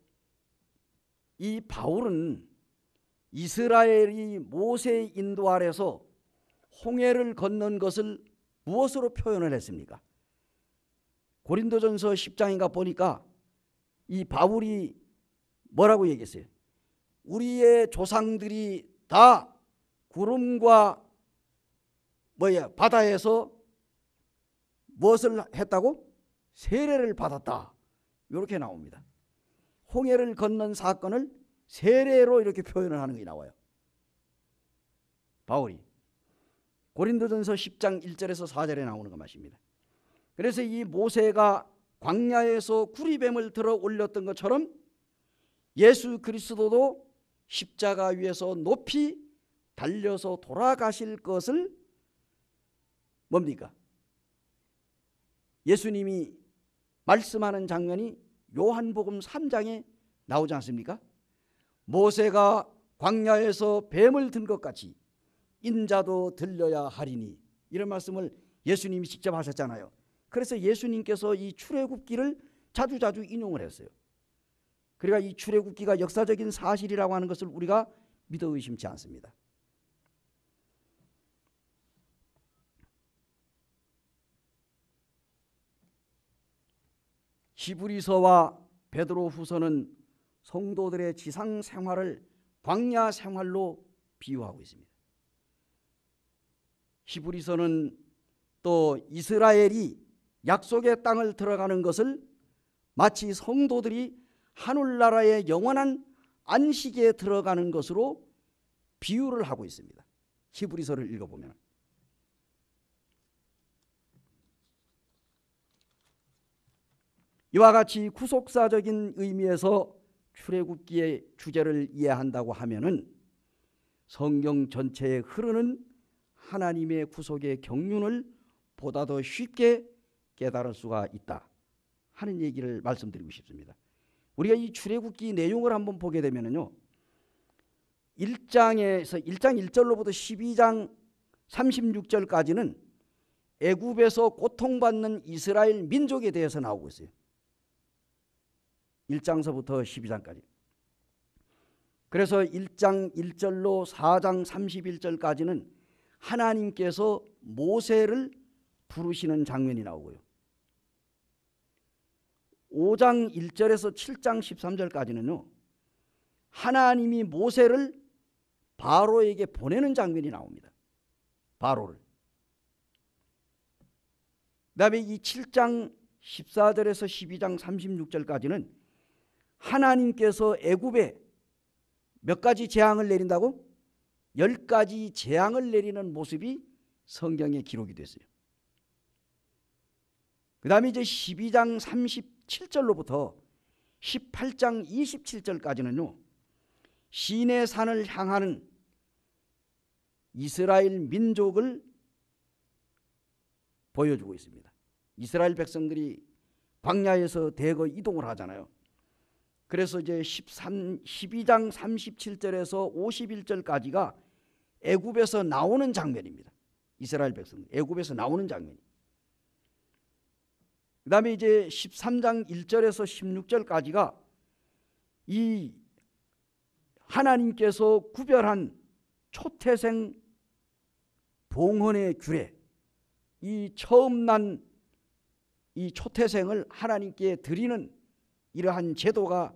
이 바울은 이스라엘이 모세 인도 아래서 홍해를 건넌 것을 무엇으로 표현을 했습니까? 고린도전서 10장인가 보니까 이 바울이 뭐라고 얘기했어요? 우리의 조상들이 다 구름과 뭐야 바다에서 무엇을 했다고 세례를 받았다 이렇게 나옵니다. 홍해를 건넌 사건을 세례로 이렇게 표현을 하는 게 나와요. 바울이 고린도전서 10장 1절에서 4절에 나오는 것 그 말입니다. 그래서 이 모세가 광야에서 구리뱀을 들어 올렸던 것처럼 예수 그리스도도 십자가 위에서 높이 달려서 돌아가실 것을 뭡니까? 예수님이 말씀하는 장면이 요한복음 3장에 나오지 않습니까? 모세가 광야에서 뱀을 든 것 같이 인자도 들려야 하리니 이런 말씀을 예수님이 직접 하셨잖아요. 그래서 예수님께서 이 출애굽기를 자주자주 인용을 했어요. 그러니까 이 출애굽기가 역사적인 사실이라고 하는 것을 우리가 믿어 의심치 않습니다. 히브리서와 베드로후서는 성도들의 지상 생활을 광야 생활로 비유하고 있습니다. 히브리서는 또 이스라엘이 약속의 땅을 들어가는 것을 마치 성도들이 하늘나라의 영원한 안식에 들어가는 것으로 비유를 하고 있습니다. 히브리서를 읽어보면 이와 같이 구속사적인 의미에서 출애굽기의 주제를 이해한다고 하면은 성경 전체에 흐르는 하나님의 구속의 경륜을 보다 더 쉽게 깨달을 수가 있다 하는 얘기를 말씀드리고 싶습니다. 우리가 이 출애굽기 내용을 한번 보게 되면은요. 1장에서 1장 1절로부터 12장 36절까지는 애굽에서 고통받는 이스라엘 민족에 대해서 나오고 있어요. 1장서부터 12장까지. 그래서 1장 1절로 4장 31절까지는 하나님께서 모세를 부르시는 장면이 나오고요. 5장 1절에서 7장 13절까지는요. 하나님이 모세를 바로에게 보내는 장면이 나옵니다. 바로를. 그 다음에 이 7장 14절에서 12장 36절까지는 하나님께서 애굽에 몇 가지 재앙을 내린다고? 열 가지 재앙을 내리는 모습이 성경에 기록이 됐어요. 그 다음에 이제 12장 30 7절로부터 18장 27절까지는요. 시내 산을 향하는 이스라엘 민족을 보여주고 있습니다. 이스라엘 백성들이 광야에서 대거 이동을 하잖아요. 그래서 이제 13, 12장 37절에서 51절까지가 애굽에서 나오는 장면입니다. 이스라엘 백성 애굽에서 나오는 장면. 그 다음에 이제 13장 1절에서 16절까지가 이 하나님께서 구별한 초태생 봉헌의 규례 이 처음 난 이 초태생을 하나님께 드리는 이러한 제도가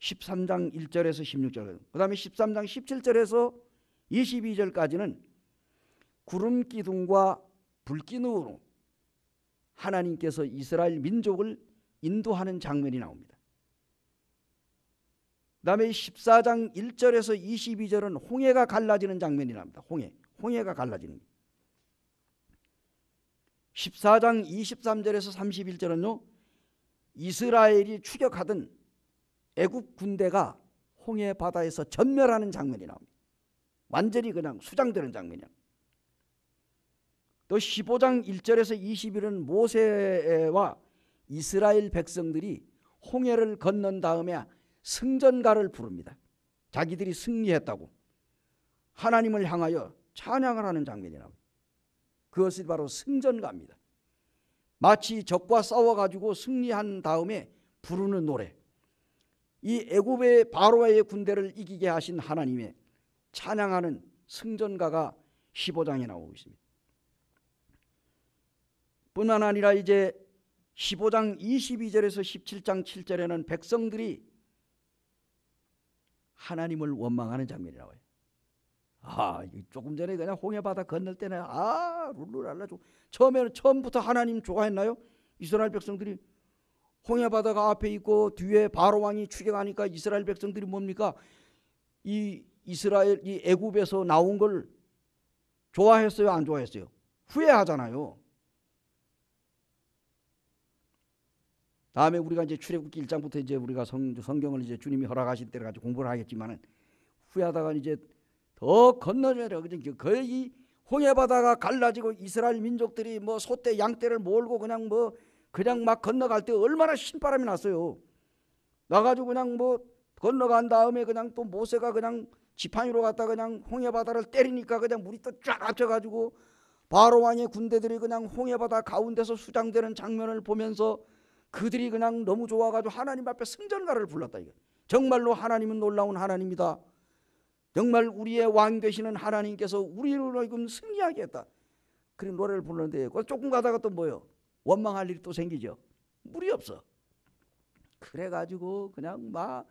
13장 1절에서 16절 그 다음에 13장 17절에서 22절까지는 구름 기둥과 불기둥으로 하나님께서 이스라엘 민족을 인도하는 장면이 나옵니다. 그 다음에 14장 1절에서 22절은 홍해가 갈라지는 장면이 나옵니다. 홍해, 홍해가 갈라지는 14장 23절에서 31절은요. 이스라엘이 추격하던 애굽 군대가 홍해 바다에서 전멸하는 장면이 나옵니다. 완전히 그냥 수장되는 장면이야. 또 15장 1절에서 21은 모세와 이스라엘 백성들이 홍해를 건넌 다음에 승전가를 부릅니다. 자기들이 승리했다고 하나님을 향하여 찬양을 하는 장면이라고 그것이 바로 승전가입니다. 마치 적과 싸워가지고 승리한 다음에 부르는 노래 이 애굽의 바로의 군대를 이기게 하신 하나님의 찬양하는 승전가가 15장에 나오고 있습니다. 뿐만 아니라 이제 15장 22절에서 17장 7절에는 백성들이 하나님을 원망하는 장면이 나와요. 아, 조금 전에 그냥 홍해바다 건널 때는 아, 룰루랄라 좀 처음에는 처음부터 하나님 좋아했나요? 이스라엘 백성들이 홍해바다가 앞에 있고 뒤에 바로 왕이 추격하니까 이스라엘 백성들이 뭡니까? 이 이스라엘 이 애굽에서 나온 걸 좋아했어요, 안 좋아했어요? 후회하잖아요. 다음에 우리가 이제 출애굽기 1장부터 이제 우리가 성, 성경을 이제 주님이 허락하신 때를 가지고 공부를 하겠지만은 후회하다가 이제 더 건너려라 그죠? 거의 홍해 바다가 갈라지고 이스라엘 민족들이 뭐 소떼 양떼를 몰고 그냥 뭐 그냥 막 건너갈 때 얼마나 신바람이 났어요. 나가지고 그냥 뭐 건너간 다음에 그냥 또 모세가 그냥 지팡이로 갔다 그냥 홍해 바다를 때리니까 그냥 물이 또쫙 합쳐가지고 바로 왕의 군대들이 그냥 홍해 바다 가운데서 수장되는 장면을 보면서 그들이 그냥 너무 좋아가지고 하나님 앞에 승전가를 불렀다 이거. 정말로 하나님은 놀라운 하나님이다. 정말 우리의 왕 되시는 하나님께서 우리를 하금 승리하게 했다. 그런 노래를 부르는데 조금 가다가 또 뭐요? 원망할 일이 또 생기죠. 물이 없어. 그래가지고 그냥 막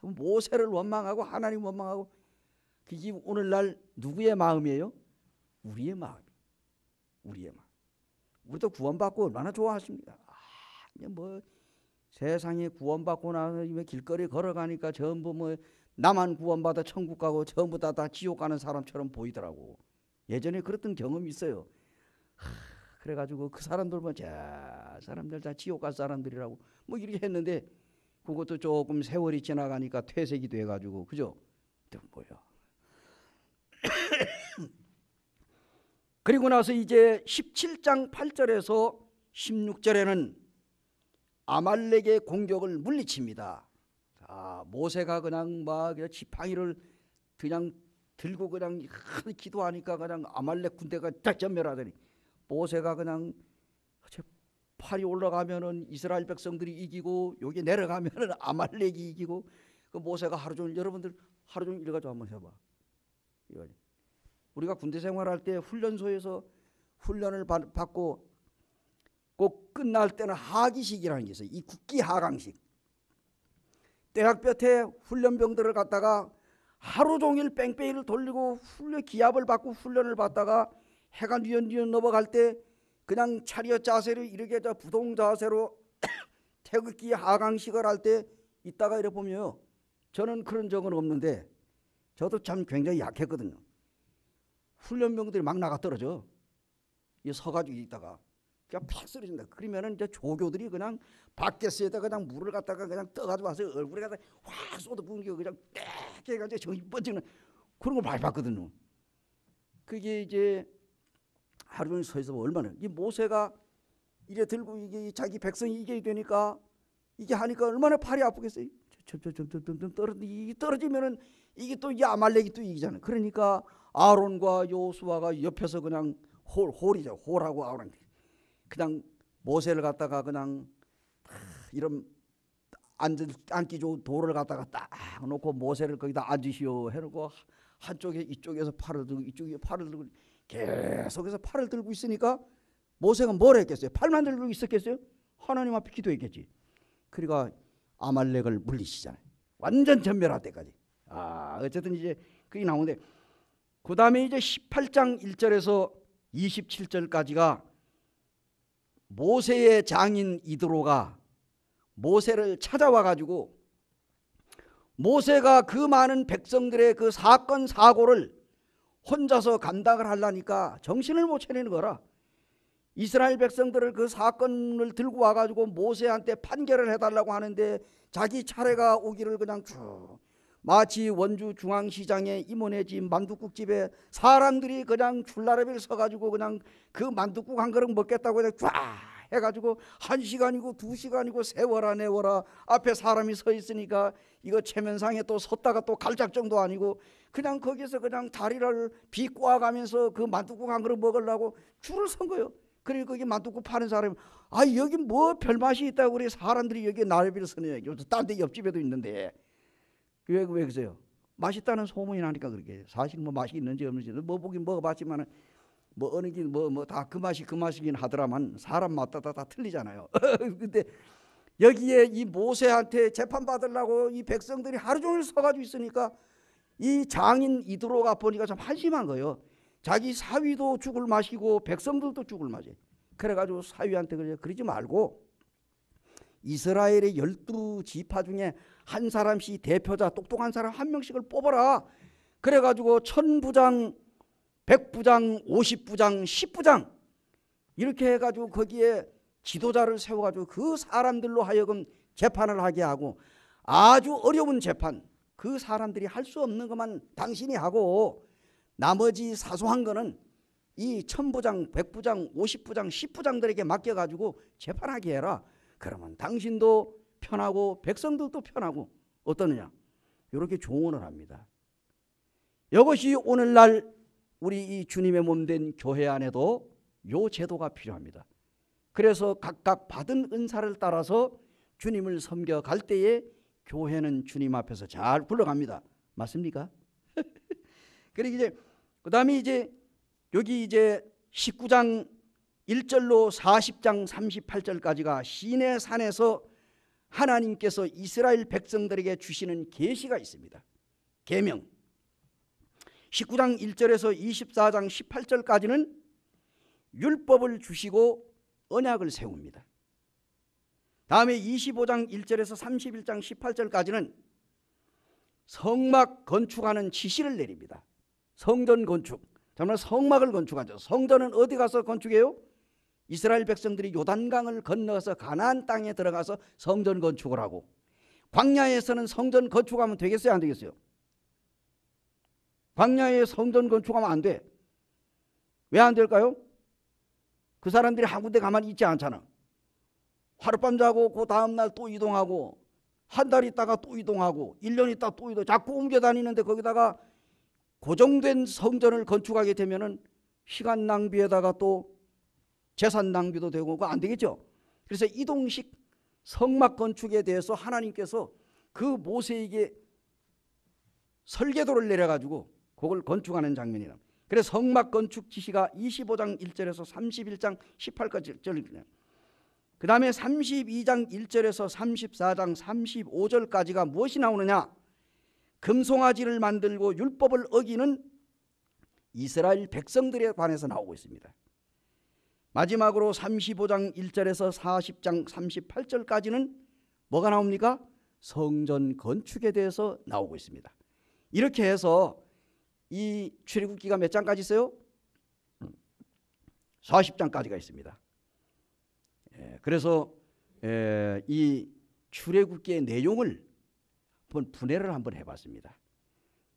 모세를 원망하고 하나님 원망하고 그게 오늘날 누구의 마음이에요? 우리의 마음. 우리의 마음. 우리도 구원받고 얼마나 좋아하십니까? 뭐 세상에 구원받고 나서 길거리 걸어가니까 전부 뭐 나만 구원받아 천국 가고 전부 다 다 지옥 가는 사람처럼 보이더라고. 예전에 그랬던 경험이 있어요. 하, 그래가지고 그 사람들 보자 사람들 다 지옥 갈 사람들이라고 뭐 이렇게 했는데 그것도 조금 세월이 지나가니까 퇴색이 돼가지고 그죠? 뭐야? [COUGHS] 그리고 나서 이제 17장 8절에서 16절에는 아말렉의 공격을 물리칩니다. 아, 모세가 그냥 막 지팡이를 그냥 들고 그냥 기도하니까 그냥 아말렉 군대가 쫙 전멸하더니 모세가 그냥 팔이 올라가면은 이스라엘 백성들이 이기고 여기 내려가면은 [LAUGHS] 아말렉이 이기고 그 모세가 하루 종일 여러분들 하루 종일 일가져 한번 해봐. 우리가 군대 생활할 때 훈련소에서 훈련을 받고 꼭 끝날 때는 하기식이라는 게 있어요. 이 국기 하강식. 대학볕에 훈련병들을 갖다가 하루 종일 뺑뺑이를 돌리고 훈련 기합을 받고 훈련을 받다가 해가 뉘엿뉘엿 넘어갈 때 그냥 차리 자세를 이렇게 저 부동 자세로 [COUGHS] 태극기 하강식을 할 때있다가 이래 보면 저는 그런 적은 없는데 저도 참 굉장히 약했거든요. 훈련병들이 막 나가 떨어져. 이 서가지고 있다가 그냥 그러니까 팍 쓰러진다. 그러면은 이제 조교들이 그냥 밖에서에다 그냥 물을 갖다가 그냥 떠가지고 와서 얼굴에 갖다 확쏟아붓는게 그냥 딱 해가지고 정이 번지는 그런 걸 많이 봤거든요. 그게 이제 하루 종일 서 있어 얼마나 이 모세가 이래 들고 이게 자기 백성이 이게 되니까 이게 하니까 얼마나 팔이 아프겠어요. 점점점점점 떨어 이게 떨어지면은 이게 또야말렉기또 이기잖아요. 그러니까 아론과 요수아가 옆에서 그냥 홀 홀이죠. 홀하고 아론한테 그냥 모세를 갖다가 그냥 이런 앉은, 앉기 좋은 돌을 갖다가 딱 놓고 모세를 거기다 앉으시오 해놓고 한쪽에 이쪽에서 팔을 들고 이쪽에 팔을 들고 계속해서 팔을 들고 있으니까 모세가 뭘 했겠어요? 팔만 들고 있었겠어요? 하나님 앞에 기도했겠지. 그러니까 아말렉을 물리시잖아요. 완전 전멸할 때까지. 아 어쨌든 이제 그게 나오는데 그 다음에 이제 18장 1절에서 27절까지가 모세의 장인 이드로가 모세를 찾아와 가지고 모세가 그 많은 백성들의 그 사건 사고를 혼자서 감당을 하려니까 정신을 못 차리는 거라. 이스라엘 백성들을 그 사건을 들고 와가지고 모세한테 판결을 해달라고 하는데 자기 차례가 오기를 그냥 쭉 마치 원주 중앙시장에임원네집 만둣국집에 사람들이 그냥 줄나라비를 서가지고 그냥 그 만둣국 한 그릇 먹겠다고 그냥 쫙 해가지고 한 시간이고 두 시간이고 세월라 내워라 앞에 사람이 서 있으니까 이거 체면상에 또 섰다가 또갈 작정도 아니고 그냥 거기서 그냥 다리를 비꼬아가면서 그 만둣국 한 그릇 먹으려고 줄을 선 거예요. 그리고 거기 만둣국 파는 사람이 아 여기 뭐 별맛이 있다고 그래 사람들이 여기 나비를 서네 요즘 딴데 옆집에도 있는데 왜, 왜 그러세요? 맛있다는 소문이 나니까 그렇게 사실 뭐 맛이 있는지 없는지 뭐 보긴 먹어봤지만뭐 어느 게뭐뭐 다 그 맛이 그 맛이긴 하더라만 사람 맛마다 다 틀리잖아요. [LAUGHS] 근데 여기에 이 모세한테 재판 받으려고 이 백성들이 하루 종일 서가지고 있으니까 이 장인 이드로가 보니까 참 한심한 거예요. 자기 사위도 죽을 맛이고 백성들도 죽을 맛이에요. 그래가지고 사위한테 그러지 말고 이스라엘의 열두 지파 중에 한 사람씩 대표자 똑똑한 사람 한 명씩을 뽑아라. 그래가지고 천부장, 백부장, 오십부장, 십부장 이렇게 해가지고 거기에 지도자를 세워가지고 그 사람들로 하여금 재판을 하게 하고 아주 어려운 재판 그 사람들이 할 수 없는 것만 당신이 하고 나머지 사소한 거는 이 천부장, 백부장, 오십부장, 십부장들에게 맡겨가지고 재판하게 해라. 그러면 당신도 편하고 백성들도 편하고 어떠느냐 이렇게 조언을 합니다. 이것이 오늘날 우리 이 주님의 몸 된 교회 안에도 요 제도가 필요합니다. 그래서 각각 받은 은사를 따라서 주님을 섬겨 갈 때에 교회는 주님 앞에서 잘 굴러갑니다. 맞습니까? [LAUGHS] 그리고 이제 그다음에 이제 여기 이제 19장 1절로 40장 38절까지가 시내 산에서 하나님께서 이스라엘 백성들에게 주시는 계시가 있습니다. 계명 19장 1절에서 24장 18절까지는 율법을 주시고 언약을 세웁니다. 다음에 25장 1절에서 31장 18절까지는 성막 건축하는 지시를 내립니다. 성전 건축. 정말 성막을 건축하죠. 성전은 어디 가서 건축해요? 이스라엘 백성들이 요단강을 건너서 가나안 땅에 들어가서 성전 건축을 하고 광야에서는 성전 건축하면 되겠어요 안 되겠어요? 광야에 성전 건축하면 안 돼. 왜 안 될까요? 그 사람들이 한 군데 가만히 있지 않잖아. 하룻밤 자고 그 다음날 또 이동하고 한 달 있다가 또 이동하고 1년 있다 또 이동 자꾸 옮겨 다니는데 거기다가 고정된 성전을 건축하게 되면은 시간 낭비에다가 또 재산 낭비도 되고 안 되겠죠. 그래서 이동식 성막 건축에 대해서 하나님께서 그 모세에게 설계도를 내려가지고 그걸 건축하는 장면이라. 그래서 성막 건축 지시가 25장 1절에서 31장 1 8 절입니다. 그 다음에 32장 1절에서 34장 35절까지가 무엇이 나오느냐? 금송아지를 만들고 율법을 어기는 이스라엘 백성들에 관해서 나오고 있습니다. 마지막으로 35장 1절에서 40장 38절까지는 뭐가 나옵니까? 성전 건축에 대해서 나오고 있습니다. 이렇게 해서 이 출애굽기가 몇 장까지 있어요? 40장까지가 있습니다. 예, 그래서 예, 이 출애굽기의 내용을 한번 분해를 한번 해봤습니다.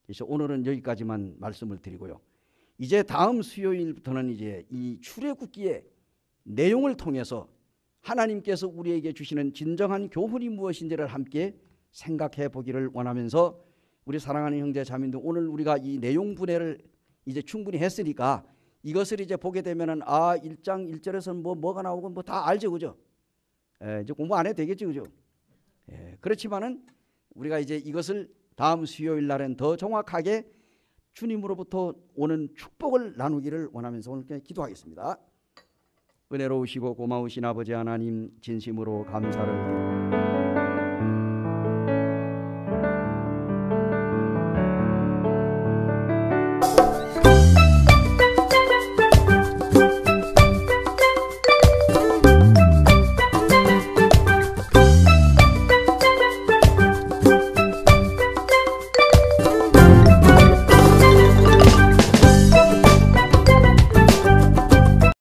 그래서 오늘은 여기까지만 말씀을 드리고요. 이제 다음 수요일부터는 이제 이 출애굽기의 내용을 통해서 하나님께서 우리에게 주시는 진정한 교훈이 무엇인지를 함께 생각해 보기를 원하면서 우리 사랑하는 형제 자매들 오늘 우리가 이 내용 분해를 이제 충분히 했으니까 이것을 이제 보게 되면은 아 1장 1절에서는 뭐 뭐가 나오고 뭐 다 알죠 그죠? 에, 예, 이제 공부 안 해도 되겠죠 그죠? 에, 예, 그렇지만은 우리가 이제 이것을 다음 수요일 날엔 더 정확하게 주님으로부터 오는 축복을 나누기를 원하면서 오늘 기도하겠습니다. 은혜로우시고 고마우신 아버지 하나님 진심으로 감사를